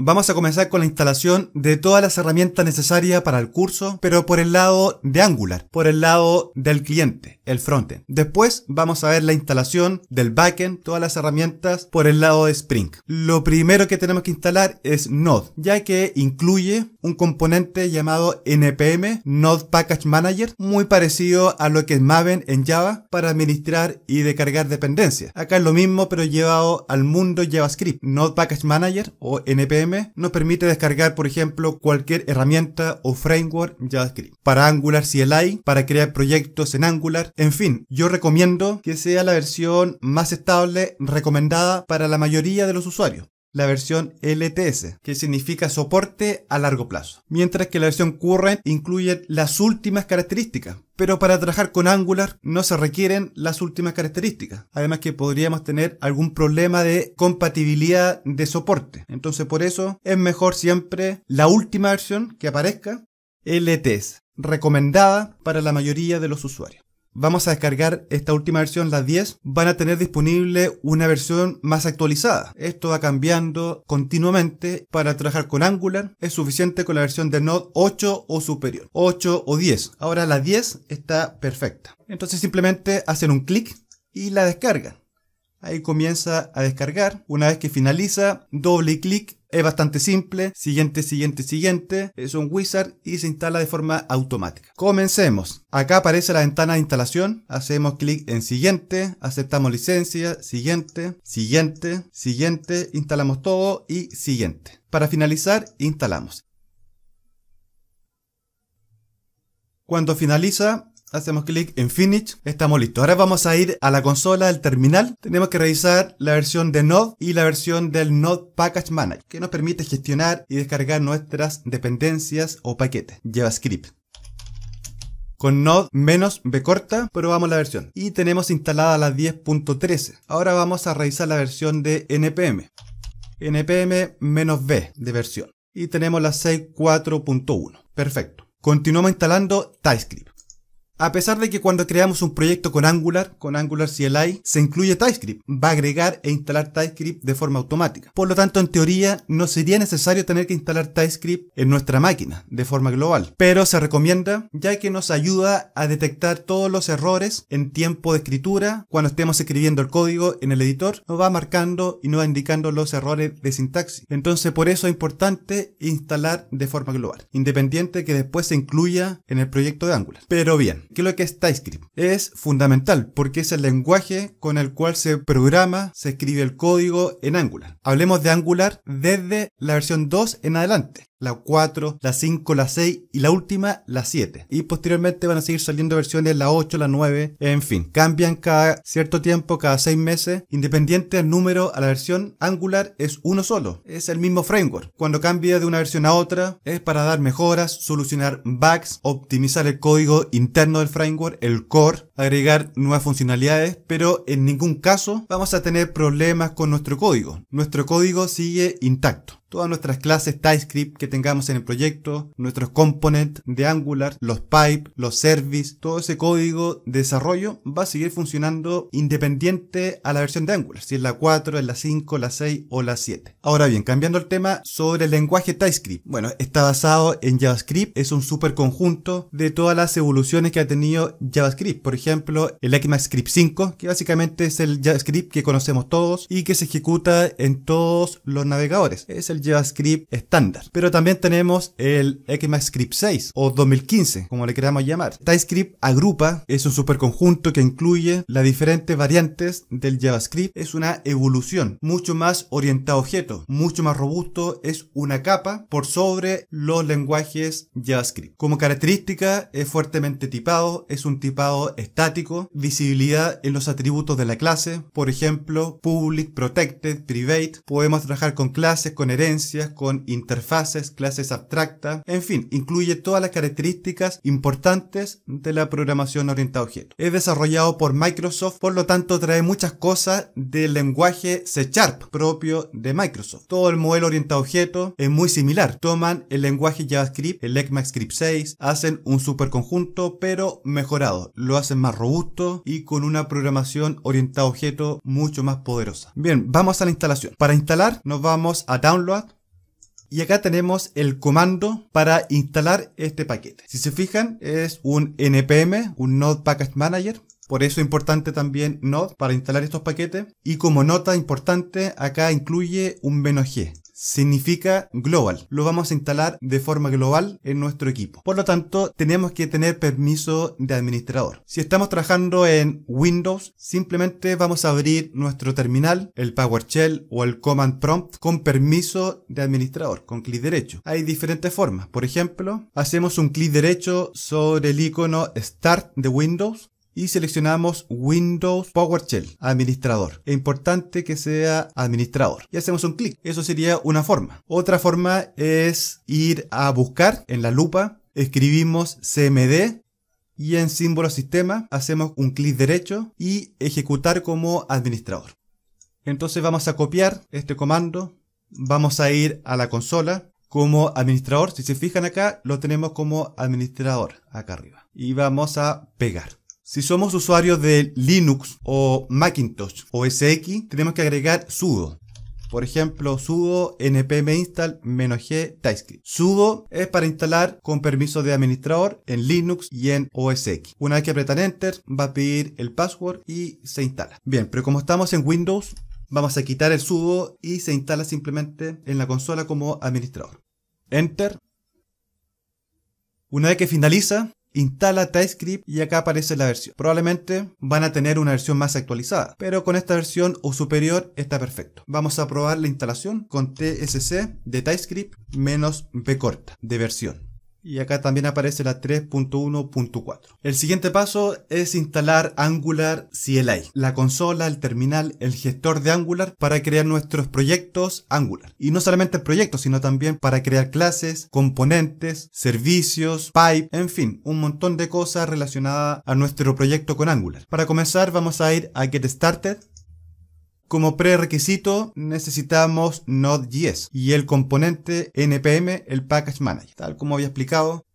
Vamos a comenzar con la instalación de todas las herramientas necesarias para el curso, pero por el lado de Angular, por el lado del cliente el frontend. Después vamos a ver la instalación del backend, todas las herramientas por el lado de Spring. Lo primero que tenemos que instalar es Node, ya que incluye un componente llamado npm Node Package Manager, muy parecido a lo que es Maven en Java para administrar y descargar dependencias. Acá es lo mismo pero llevado al mundo JavaScript. Node Package Manager o npm nos permite descargar, por ejemplo, cualquier herramienta o framework JavaScript. Para Angular CLI, para crear proyectos en Angular, en fin, yo recomiendo que sea la versión más estable recomendada para la mayoría de los usuarios la versión LTS, que significa soporte a largo plazo, mientras que la versión Current incluye las últimas características, pero para trabajar con Angular no se requieren las últimas características, además que podríamos tener algún problema de compatibilidad de soporte, entonces por eso es mejor siempre la última versión que aparezca LTS, recomendada para la mayoría de los usuarios vamos a descargar esta última versión, la 10, van a tener disponible una versión más actualizada. Esto va cambiando continuamente. Para trabajar con Angular es suficiente con la versión de Node 8 o superior, 8 o 10. Ahora la 10 está perfecta. Entonces simplemente hacen un clic y la descargan. Ahí comienza a descargar. Una vez que finaliza, doble clic es bastante simple, siguiente, siguiente, siguiente, es un wizard y se instala de forma automática. Comencemos. Acá aparece la ventana de instalación, hacemos clic en siguiente, aceptamos licencia, siguiente, siguiente, siguiente, instalamos todo y siguiente. Para finalizar, instalamos. Cuando finaliza, Hacemos clic en Finish. Estamos listos. Ahora vamos a ir a la consola del terminal. Tenemos que revisar la versión de Node y la versión del Node Package Manager, que nos permite gestionar y descargar nuestras dependencias o paquetes JavaScript. Con Node menos B corta probamos la versión y tenemos instalada la 10.13. Ahora vamos a revisar la versión de NPM. NPM menos B de versión y tenemos la 6.4.1. Perfecto. Continuamos instalando TypeScript. A pesar de que cuando creamos un proyecto con Angular, con Angular CLI, se incluye TypeScript, va a agregar e instalar TypeScript de forma automática. Por lo tanto, en teoría, no sería necesario tener que instalar TypeScript en nuestra máquina de forma global, pero se recomienda ya que nos ayuda a detectar todos los errores en tiempo de escritura, cuando estemos escribiendo el código en el editor, nos va marcando y nos va indicando los errores de sintaxis. Entonces, por eso es importante instalar de forma global, independiente que después se incluya en el proyecto de Angular. Pero bien, ¿Qué lo que es TypeScript. Es fundamental porque es el lenguaje con el cual se programa, se escribe el código en Angular. Hablemos de Angular desde la versión 2 en adelante la 4, la 5, la 6 y la última, la 7. Y posteriormente van a seguir saliendo versiones la 8, la 9, en fin. Cambian cada cierto tiempo, cada 6 meses. Independiente del número a la versión, Angular es uno solo. Es el mismo framework. Cuando cambia de una versión a otra, es para dar mejoras, solucionar bugs, optimizar el código interno del framework, el core, agregar nuevas funcionalidades, pero en ningún caso vamos a tener problemas con nuestro código. Nuestro código sigue intacto todas nuestras clases TypeScript que tengamos en el proyecto, nuestros components de Angular, los pipes, los service, todo ese código de desarrollo va a seguir funcionando independiente a la versión de Angular, si es la 4, la 5, la 6 o la 7. Ahora bien, cambiando el tema sobre el lenguaje TypeScript. Bueno, está basado en JavaScript, es un conjunto de todas las evoluciones que ha tenido JavaScript. Por ejemplo, el ECMAScript 5, que básicamente es el JavaScript que conocemos todos y que se ejecuta en todos los navegadores. Es el JavaScript estándar. Pero también tenemos el ECMAScript 6 o 2015, como le queramos llamar. TypeScript agrupa, es un superconjunto que incluye las diferentes variantes del JavaScript. Es una evolución mucho más orientado a objetos, mucho más robusto, es una capa por sobre los lenguajes JavaScript. Como característica, es fuertemente tipado, es un tipado estático, visibilidad en los atributos de la clase, por ejemplo, public, protected, private. Podemos trabajar con clases, con con interfaces, clases abstractas, en fin, incluye todas las características importantes de la programación orientada a objetos. Es desarrollado por Microsoft, por lo tanto trae muchas cosas del lenguaje C Sharp propio de Microsoft. Todo el modelo orientado a objetos es muy similar. Toman el lenguaje JavaScript, el ECMAScript 6, hacen un conjunto pero mejorado. Lo hacen más robusto y con una programación orientada a objetos mucho más poderosa. Bien, vamos a la instalación. Para instalar nos vamos a Download y acá tenemos el comando para instalar este paquete. Si se fijan, es un npm, un Node Package Manager. Por eso es importante también Node para instalar estos paquetes. Y como nota importante, acá incluye un -g significa global. Lo vamos a instalar de forma global en nuestro equipo. Por lo tanto, tenemos que tener permiso de administrador. Si estamos trabajando en Windows, simplemente vamos a abrir nuestro terminal, el PowerShell o el Command Prompt con permiso de administrador, con clic derecho. Hay diferentes formas. Por ejemplo, hacemos un clic derecho sobre el icono Start de Windows y seleccionamos Windows PowerShell administrador. Es importante que sea administrador y hacemos un clic. Eso sería una forma. Otra forma es ir a buscar en la lupa, escribimos CMD y en símbolo sistema hacemos un clic derecho y ejecutar como administrador. Entonces vamos a copiar este comando, vamos a ir a la consola como administrador, si se fijan acá lo tenemos como administrador acá arriba y vamos a pegar. Si somos usuarios de Linux o Macintosh o SX, tenemos que agregar sudo. Por ejemplo, sudo npm install -g TypeScript. Sudo es para instalar con permiso de administrador en Linux y en OSX Una vez que apretan Enter, va a pedir el password y se instala. Bien, pero como estamos en Windows, vamos a quitar el sudo y se instala simplemente en la consola como administrador. Enter. Una vez que finaliza, instala TypeScript y acá aparece la versión. Probablemente van a tener una versión más actualizada, pero con esta versión o superior está perfecto. Vamos a probar la instalación con TSC de TypeScript menos B corta de versión y acá también aparece la 3.1.4. El siguiente paso es instalar Angular CLI, la consola, el terminal, el gestor de Angular para crear nuestros proyectos Angular. Y no solamente proyectos, sino también para crear clases, componentes, servicios, pipe, en fin, un montón de cosas relacionadas a nuestro proyecto con Angular. Para comenzar vamos a ir a Get Started como prerequisito necesitamos Node.js y el componente npm, el Package Manager. Tal como había explicado,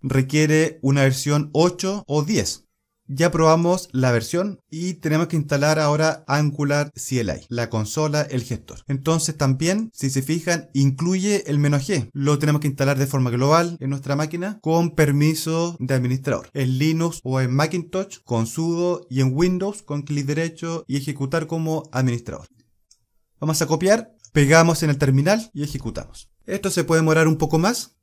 requiere una versión 8 o 10. Ya probamos la versión y tenemos que instalar ahora Angular CLI, la consola, el gestor. Entonces también, si se fijan, incluye el -g. Lo tenemos que instalar de forma global en nuestra máquina con permiso de administrador. En Linux o en Macintosh con sudo y en Windows con clic derecho y ejecutar como administrador. Vamos a copiar, pegamos en el terminal y ejecutamos. Esto se puede demorar un poco más,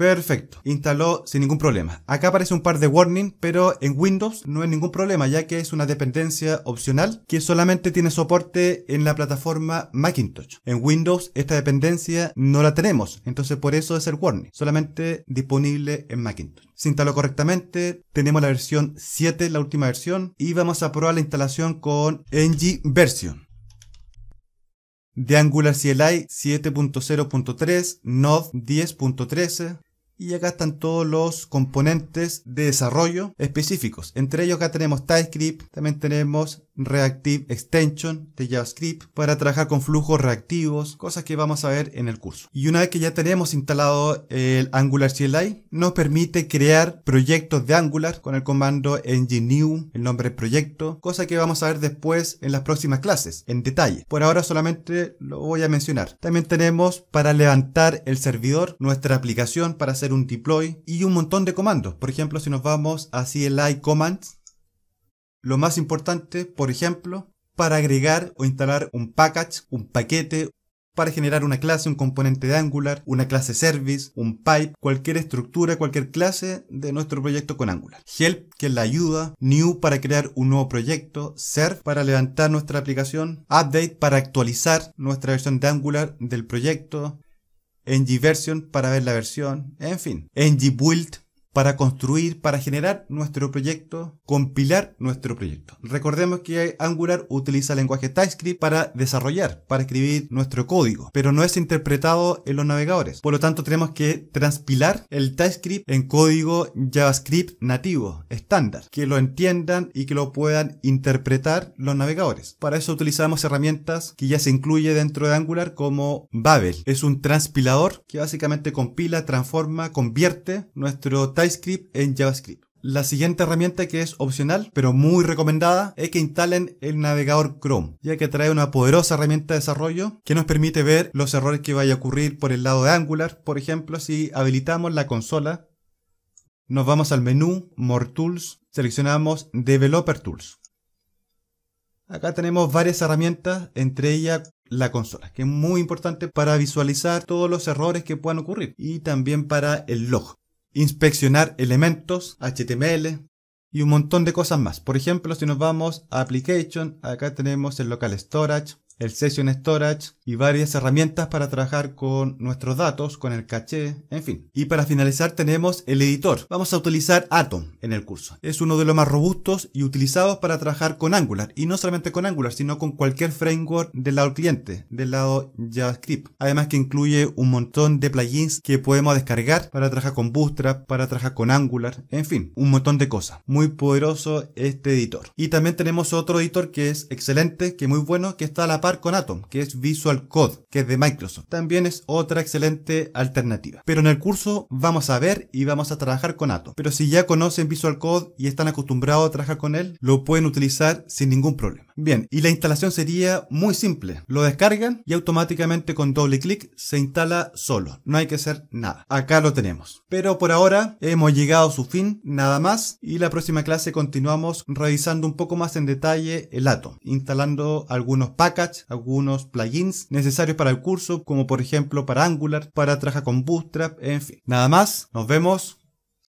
Perfecto, instaló sin ningún problema. Acá aparece un par de warnings, pero en Windows no es ningún problema, ya que es una dependencia opcional que solamente tiene soporte en la plataforma Macintosh. En Windows esta dependencia no la tenemos, entonces por eso es el warning, solamente disponible en Macintosh. Se instaló correctamente, tenemos la versión 7, la última versión, y vamos a probar la instalación con ng version de Angular CLI 7.0.3, Node 10.13, y acá están todos los componentes de desarrollo específicos. Entre ellos acá tenemos TypeScript, también tenemos Reactive Extension de JavaScript para trabajar con flujos reactivos, cosas que vamos a ver en el curso. Y una vez que ya tenemos instalado el Angular CLI, nos permite crear proyectos de Angular con el comando new el nombre del proyecto, cosa que vamos a ver después en las próximas clases, en detalle. Por ahora solamente lo voy a mencionar. También tenemos para levantar el servidor, nuestra aplicación para hacer un deploy y un montón de comandos. Por ejemplo, si nos vamos a CLI commands, lo más importante, por ejemplo, para agregar o instalar un package, un paquete, para generar una clase, un componente de Angular, una clase service, un pipe, cualquier estructura, cualquier clase de nuestro proyecto con Angular. Help, que es la ayuda, new para crear un nuevo proyecto, serve para levantar nuestra aplicación, update para actualizar nuestra versión de Angular del proyecto, ng version para ver la versión, en fin, ng build para construir, para generar nuestro proyecto, compilar nuestro proyecto. Recordemos que Angular utiliza el lenguaje TypeScript para desarrollar, para escribir nuestro código, pero no es interpretado en los navegadores. Por lo tanto, tenemos que transpilar el TypeScript en código JavaScript nativo, estándar, que lo entiendan y que lo puedan interpretar los navegadores. Para eso utilizamos herramientas que ya se incluye dentro de Angular como Babel. Es un transpilador que básicamente compila, transforma, convierte nuestro script en JavaScript. La siguiente herramienta que es opcional, pero muy recomendada, es que instalen el navegador Chrome, ya que trae una poderosa herramienta de desarrollo que nos permite ver los errores que vaya a ocurrir por el lado de Angular. Por ejemplo, si habilitamos la consola, nos vamos al menú More Tools, seleccionamos Developer Tools. Acá tenemos varias herramientas, entre ellas la consola, que es muy importante para visualizar todos los errores que puedan ocurrir y también para el log inspeccionar elementos, HTML y un montón de cosas más. Por ejemplo, si nos vamos a Application, acá tenemos el Local Storage, el Session Storage, y varias herramientas para trabajar con nuestros datos, con el caché, en fin. Y para finalizar tenemos el editor. Vamos a utilizar Atom en el curso. Es uno de los más robustos y utilizados para trabajar con Angular. Y no solamente con Angular, sino con cualquier framework del lado cliente, del lado JavaScript. Además que incluye un montón de plugins que podemos descargar para trabajar con Bootstrap, para trabajar con Angular, en fin, un montón de cosas. Muy poderoso este editor. Y también tenemos otro editor que es excelente, que es muy bueno, que está a la par con Atom, que es Visual Code, que es de Microsoft. También es otra excelente alternativa. Pero en el curso vamos a ver y vamos a trabajar con Atom. Pero si ya conocen Visual Code y están acostumbrados a trabajar con él, lo pueden utilizar sin ningún problema. Bien, y la instalación sería muy simple. Lo descargan y automáticamente con doble clic se instala solo. No hay que hacer nada. Acá lo tenemos. Pero por ahora hemos llegado a su fin, nada más. Y la próxima clase continuamos revisando un poco más en detalle el Atom, instalando algunos packages, algunos plugins necesarios para el curso, como por ejemplo para Angular, para trabajar con Bootstrap, en fin. Nada más, nos vemos.